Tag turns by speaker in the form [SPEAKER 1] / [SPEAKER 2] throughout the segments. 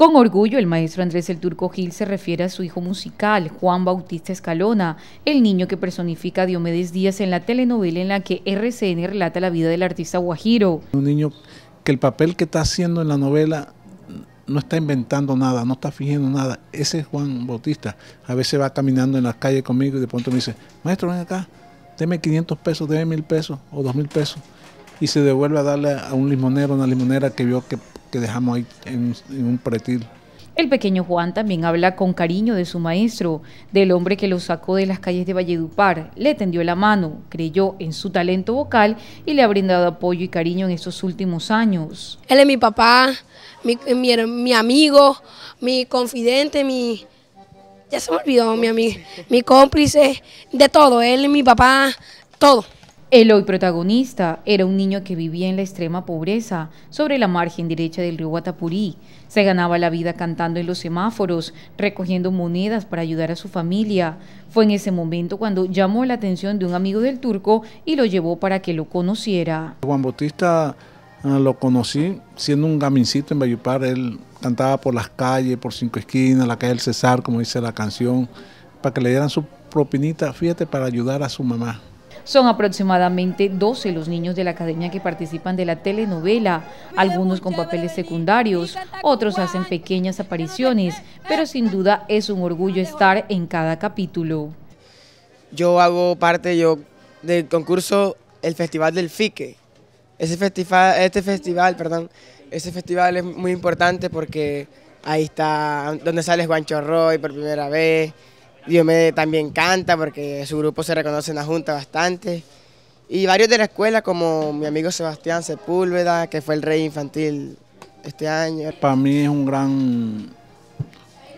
[SPEAKER 1] Con orgullo, el maestro Andrés el Turco Gil se refiere a su hijo musical, Juan Bautista Escalona, el niño que personifica a Diomedes Díaz en la telenovela en la que RCN relata la vida del artista Guajiro.
[SPEAKER 2] Un niño que el papel que está haciendo en la novela no está inventando nada, no está fingiendo nada. Ese es Juan Bautista. A veces va caminando en las calles conmigo y de pronto me dice, maestro, ven acá, deme 500 pesos, deme mil pesos o 2000 mil pesos. Y se devuelve a darle a un limonero, una limonera que vio que que dejamos ahí en, un pretil.
[SPEAKER 1] El pequeño Juan también habla con cariño de su maestro, del hombre que lo sacó de las calles de Valledupar, le tendió la mano, creyó en su talento vocal y le ha brindado apoyo y cariño en estos últimos años. Él es mi papá, mi, mi amigo, mi confidente, mi... Ya se me olvidó, mi amigo, mi cómplice, de todo. Él es mi papá, todo. El hoy protagonista era un niño que vivía en la extrema pobreza sobre la margen derecha del río Guatapurí. Se ganaba la vida cantando en los semáforos, recogiendo monedas para ayudar a su familia. Fue en ese momento cuando llamó la atención de un amigo del turco y lo llevó para que lo conociera.
[SPEAKER 2] Juan Bautista ah, lo conocí siendo un gamincito en Bayupar. Él cantaba por las calles, por cinco esquinas, la calle del Cesar, como dice la canción, para que le dieran su propinita, fíjate, para ayudar a su mamá.
[SPEAKER 1] Son aproximadamente 12 los niños de la academia que participan de la telenovela, algunos con papeles secundarios, otros hacen pequeñas apariciones, pero sin duda es un orgullo estar en cada capítulo.
[SPEAKER 3] Yo hago parte yo del concurso El Festival del Fique. Ese festival, este festival, perdón, ese festival es muy importante porque ahí está donde sale Juancho Roy por primera vez, me también canta porque su grupo se reconoce en la Junta bastante. Y varios de la escuela, como mi amigo Sebastián Sepúlveda, que fue el rey infantil este año.
[SPEAKER 2] Para mí es un gran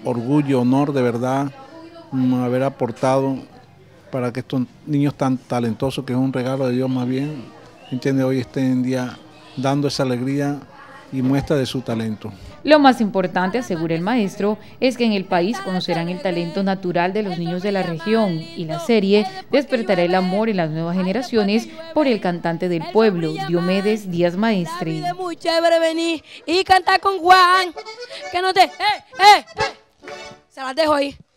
[SPEAKER 2] orgullo, honor, de verdad, mm, haber aportado para que estos niños tan talentosos, que es un regalo de Dios más bien, entiende, hoy estén día dando esa alegría y muestra de su talento.
[SPEAKER 1] Lo más importante, asegura el maestro, es que en el país conocerán el talento natural de los niños de la región y la serie despertará el amor en las nuevas generaciones por el cantante del pueblo, Diomedes Díaz Maestre. Muy venir y cantar con Juan. Que no te... Eh, eh, eh. Se dejo ahí.